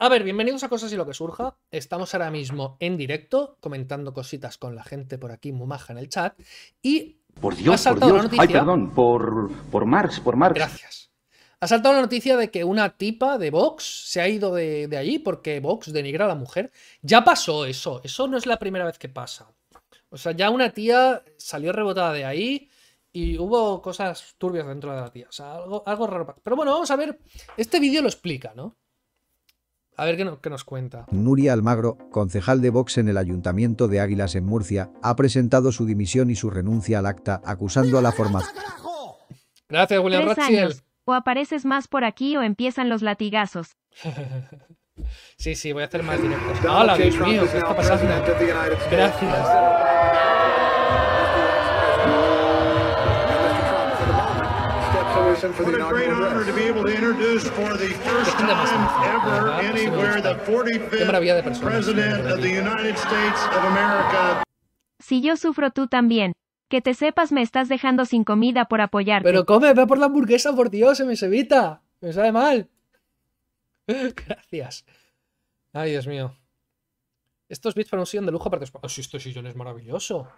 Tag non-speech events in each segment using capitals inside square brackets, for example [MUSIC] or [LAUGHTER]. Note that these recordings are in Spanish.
A ver, bienvenidos a Cosas y lo que surja. Estamos ahora mismo en directo comentando cositas con la gente por aquí, Mumaja en el chat. Y. Por Dios, ha por Dios. noticia, Ay, perdón, por, Marx, por Marx. Gracias. Ha saltado la noticia de que una tipa de Vox se ha ido de, ahí allí porque Vox denigra a la mujer. Ya pasó eso. Eso no es la primera vez que pasa. O sea, ya una tía salió rebotada de ahí. Y hubo cosas turbias dentro de la tía. O sea, algo, algo raro. Pero bueno, vamos a ver. Este vídeo lo explica, ¿no? A ver qué, nos cuenta. Nuria Almagro, concejal de Vox en el Ayuntamiento de Águilas en Murcia, ha presentado su dimisión y su renuncia al acta acusando a la formación. Gracias, William Tres Años. O apareces más por aquí o empiezan los latigazos. [LAUGHS] sí, sí, voy a hacer más directos. Hola, Dios mío! ¿Qué está pasando? Gracias. celebration for what the inaugural great honor to be able to introduce for the first time ever anywhere the 45th President of the United States of America. Si yo sufro tú también. Que te sepas me estás dejando sin comida por apoyarte. Pero come, ve por la hamburguesa, por Dios, se me sevita. Me sabe mal. [LAUGHS] Gracias. Ay, Dios mío. Estos bits para un sillón de lujo para tu... Oh, sí, este sillón es maravilloso.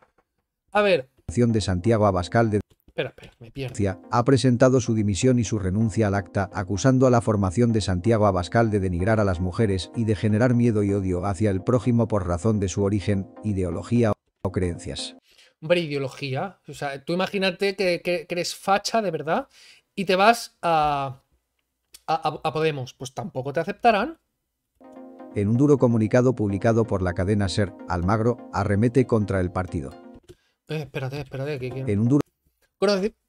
A ver. de Santiago Abascal de... Espera, espera, me pierdo. Ha presentado su dimisión y su renuncia al acta, acusando a la formación de Santiago Abascal de denigrar a las mujeres y de generar miedo y odio hacia el prójimo por razón de su origen, ideología o creencias. Hombre, ideología. O sea, tú imagínate que, eres facha de verdad y te vas a, Podemos. Pues tampoco te aceptarán. En un duro comunicado publicado por la cadena SER, Almagro arremete contra el partido. Eh, espérate, espérate. Que, en un duro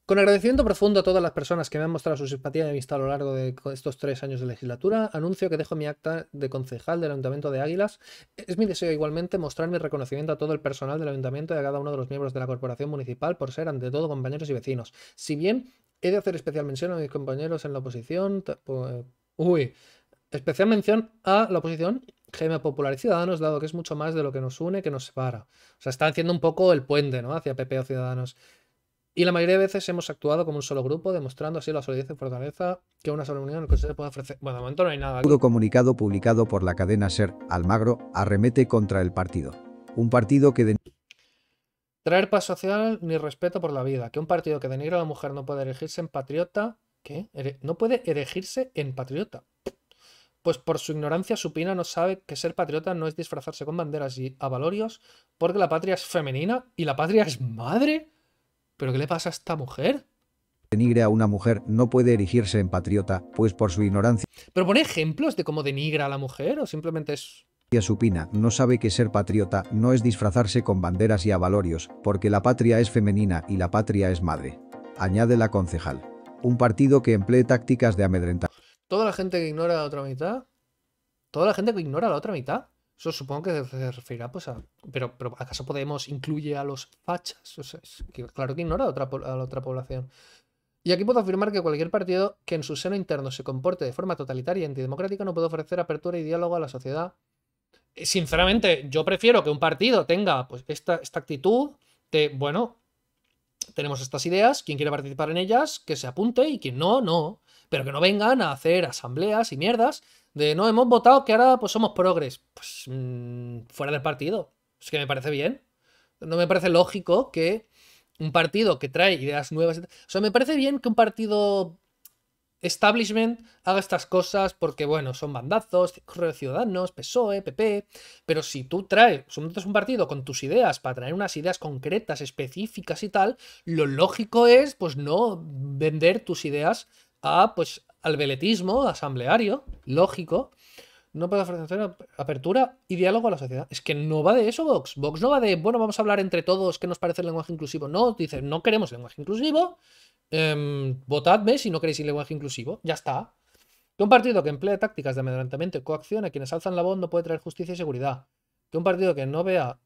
con agradecimiento profundo a todas las personas que me han mostrado su simpatía y amistad a lo largo de estos tres años de legislatura, anuncio que dejo mi acta de concejal del Ayuntamiento de Águilas. E-, es mi deseo igualmente mostrar mi reconocimiento a todo el personal del Ayuntamiento y a cada uno de los miembros de la Corporación Municipal por ser ante todo compañeros y vecinos. Si bien he de hacer especial mención a mis compañeros en la oposición... Eh, uy, especial mención a la oposición GM Popular y Ciudadanos, dado que es mucho más de lo que nos une que nos separa. O sea, está haciendo un poco el puente, ¿no? Hacia PP o Ciudadanos. Y la mayoría de veces hemos actuado como un solo grupo, demostrando así la solidez y fortaleza que una sola unión en el Consejo puede ofrecer. Bueno, de momento no hay nada. Un comunicado publicado por la cadena SER, Almagro, arremete contra el partido. Un partido que... De... Traer paz social ni respeto por la vida. Que un partido que denigra a la mujer no puede elegirse en patriota... ¿Qué? No puede elegirse en patriota. Pues por su ignorancia supina no sabe que ser patriota no es disfrazarse con banderas y avalorios, porque la patria es femenina y la patria es madre. ¿Pero qué le pasa a esta mujer? Denigre a una mujer no puede erigirse en patriota, pues por su ignorancia. ¿Pero pone ejemplos de cómo denigra a la mujer o simplemente es supina no sabe que ser patriota no es disfrazarse con banderas y avalorios, porque la patria es femenina y la patria es madre. Añade la concejal. Un partido que emplee tácticas de amedrentar. ¿Toda la gente que ignora la otra mitad? ¿Toda la gente que ignora la otra mitad? Eso supongo que se referirá pues, a... Pero, ¿acaso Podemos incluye a los fachas? claro que ignora a, otra, la otra población. Y aquí puedo afirmar que cualquier partido que en su seno interno se comporte de forma totalitaria y antidemocrática no puede ofrecer apertura y diálogo a la sociedad. Eh, sinceramente, yo prefiero que un partido tenga pues, esta, esta actitud de, bueno, tenemos estas ideas, quien quiere participar en ellas, que se apunte y quien no, no. Pero que no vengan a hacer asambleas y mierdas de no, hemos votado que ahora pues somos progres. Pues mm, fuera del partido. Es que me parece bien. No me parece lógico que un partido que trae ideas nuevas. O sea, me parece bien que un partido establishment haga estas cosas porque, bueno, son bandazos, Ciudadanos, PSOE, PP, pero si tú traes, un partido con tus ideas para traer unas ideas concretas, específicas y tal, lo lógico es, pues, no vender tus ideas a, pues, al veletismo asambleario lógico, no puede ofrecer apertura y diálogo a la sociedad. Es que no va de eso, Vox. Vox no va de, bueno, vamos a hablar entre todos, ¿qué nos parece el lenguaje inclusivo? No, dice, no queremos lenguaje inclusivo, em, votadme si no queréis el lenguaje inclusivo, ya está. Que un partido que emplea tácticas de amedrentamiento y coacción a quienes alzan la voz no puede traer justicia y seguridad. Que un partido que no vea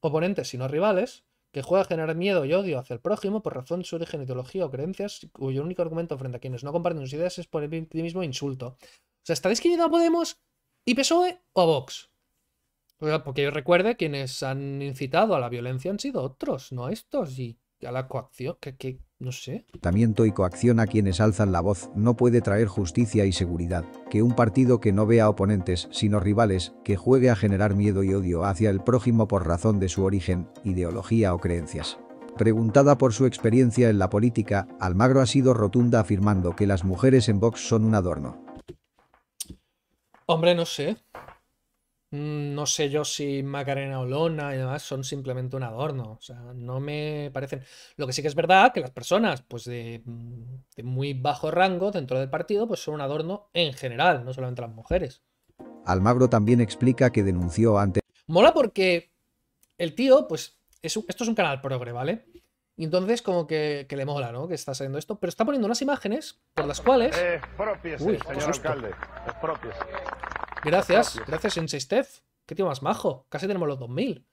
oponentes sino rivales, que juega a generar miedo y odio hacia el prójimo por razón de su origen, ideología o creencias, cuyo único argumento frente a quienes no comparten sus ideas es por el mismo e insulto. O sea, ¿está describiendo a Podemos y PSOE o a Vox? Porque yo recuerde, quienes han incitado a la violencia han sido otros, no estos, y a la coacción, que, que no sé. y coacción a quienes alzan la voz no puede traer justicia y seguridad. Que un partido que no vea oponentes, sino rivales, que juegue a generar miedo y odio hacia el prójimo por razón de su origen, ideología o creencias. Preguntada por su experiencia en la política, Almagro ha sido rotunda afirmando que las mujeres en Vox son un adorno. Hombre, no sé. Mm, no sé yo si Macarena Olona y demás son simplemente un adorno. O sea, no me parecen. Lo que sí que es verdad que las personas, pues de, mm, muy bajo rango dentro del partido, pues son un adorno en general, no solamente las mujeres. Almagro también explica que denunció antes. Mola porque el tío, pues, esto es un canal progre, ¿vale? Y entonces como que, le mola, ¿no? Que está saliendo esto. Pero está poniendo unas imágenes por las cuales... propio, señor alcalde. Gracias, gracias Sensei Steph. Qué tío más majo. Casi tenemos los 2000.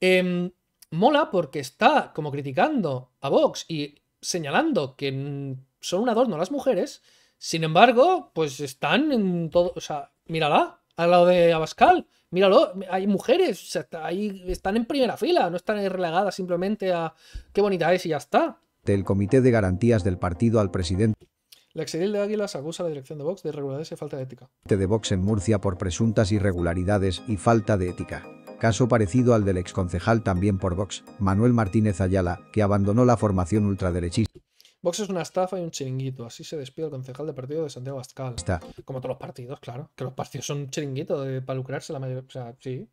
Em, mola porque está como criticando a Vox y señalando que son un adorno las mujeres. Sin embargo, pues están en todo. O sea, mírala, al lado de Abascal. Míralo, hay mujeres, ahí están en primera fila, no están relegadas simplemente a qué bonita es y ya está. Del Comité de Garantías del Partido al presidente. La exedil de Águilas acusa a la dirección de Vox de irregularidades y falta de ética. De Vox en Murcia por presuntas irregularidades y falta de ética. Caso parecido al del exconcejal también por Vox, Manuel Martínez Ayala, que abandonó la formación ultraderechista. Vox es una estafa y un chiringuito. Así se despide el concejal de partido de Santiago Abascal. Está. Como todos los partidos, claro. Que los partidos son un chiringuito de, para lucrarse la mayor... O sea, sí.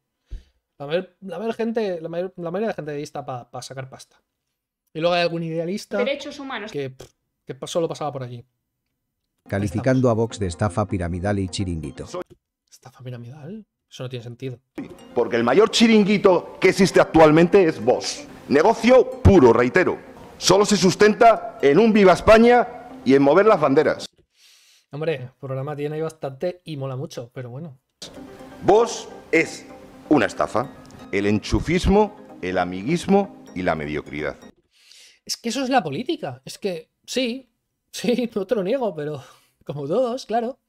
La mayor, la mayor gente, la, mayor, la mayoría de gente de para sacar pasta. Y luego hay algún idealista... Derechos humanos. Que, que solo pasaba por allí calificando a Vox de estafa piramidal y chiringuito. ¿Estafa piramidal? Eso no tiene sentido. Porque el mayor chiringuito que existe actualmente es Vox. Negocio puro, reitero. Solo se sustenta en un Viva España y en mover las banderas. Hombre, el programa tiene ahí bastante y mola mucho, pero bueno. Vox es una estafa. El enchufismo, el amiguismo y la mediocridad. Es que eso es la política. Es que sí, [LAUGHS] sí, no te lo niego, pero como todos, claro.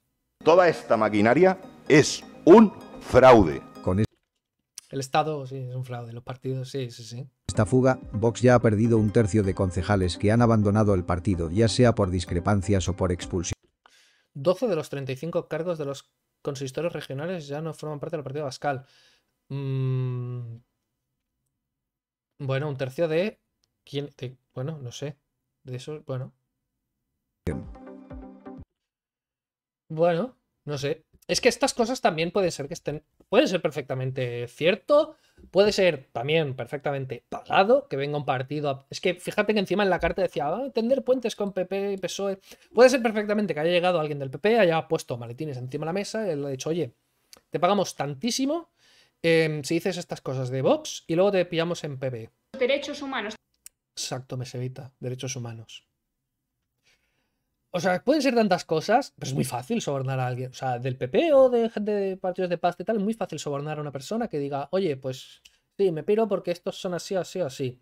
Toda esta maquinaria es un fraude. Con el Estado, sí, es un fraude. Los partidos, sí, sí, sí. Esta fuga, Vox ya ha perdido un tercio de concejales que han abandonado el partido, ya sea por discrepancias o por expulsión. 12 de los 35 cargos de los consistorios regionales ya no forman parte del partido Bascal. Mm, bueno, un tercio de... ¿Quién? Bueno, no sé. De eso, bueno. Bueno, no sé. Es que estas cosas también pueden ser que estén. Pueden ser perfectamente cierto, puede ser también perfectamente pagado que venga un partido. Es que fíjate que encima en la carta decía, a ah, tender puentes con PP y PSOE. Puede ser perfectamente que haya llegado alguien del PP, haya puesto maletines encima de la mesa y él le ha dicho, oye, te pagamos tantísimo em, si dices estas cosas de Vox y luego te pillamos en PP. Derechos humanos. Exacto, Mesevita, derechos humanos. O sea, pueden ser tantas cosas, pero es muy fácil sobornar a alguien. O sea, del PP o de gente de partidos de paz y tal, es muy fácil sobornar a una persona que diga, oye, pues sí, me piro porque estos son así, así, así.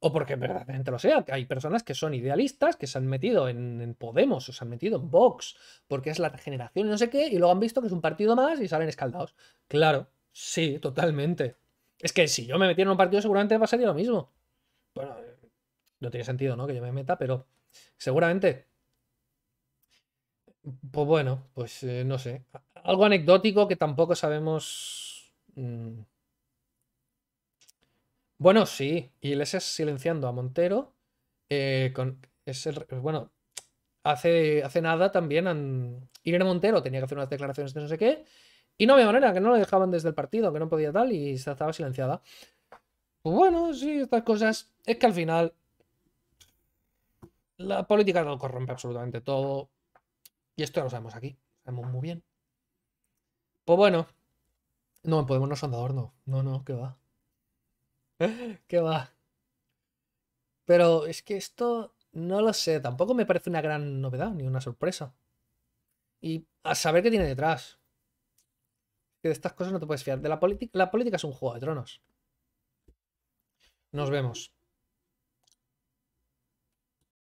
O porque verdaderamente lo sea. Hay personas que son idealistas, que se han metido en, Podemos o se han metido en Vox, porque es la generación y no sé qué, y luego han visto que es un partido más y salen escaldados. Claro, sí, totalmente. Es que si yo me metiera en un partido seguramente va a ser lo mismo. Bueno, eh, no tiene sentido, ¿no? Que yo me meta, pero seguramente pues bueno, pues eh, no sé. Algo anecdótico que tampoco sabemos. Mm. Bueno, sí, y es silenciando a Montero. Eh, con, es bueno, hace, hace nada también han, Irene Montero tenía que hacer unas declaraciones de no sé qué. Y no había manera, que no lo dejaban desde el partido, que no podía tal y estaba silenciada. Pues bueno, sí, estas cosas. Es que al final. La política no corrompe absolutamente todo. Y esto ya lo sabemos aquí. Sabemos muy bien. Pues bueno. No, en Podemos no son de No, no, que va. [LAUGHS] que va. Pero es que esto no lo sé. Tampoco me parece una gran novedad ni una sorpresa. Y a saber qué tiene detrás. Que de estas cosas no te puedes fiar. De la, la política es un juego de tronos. Nos vemos.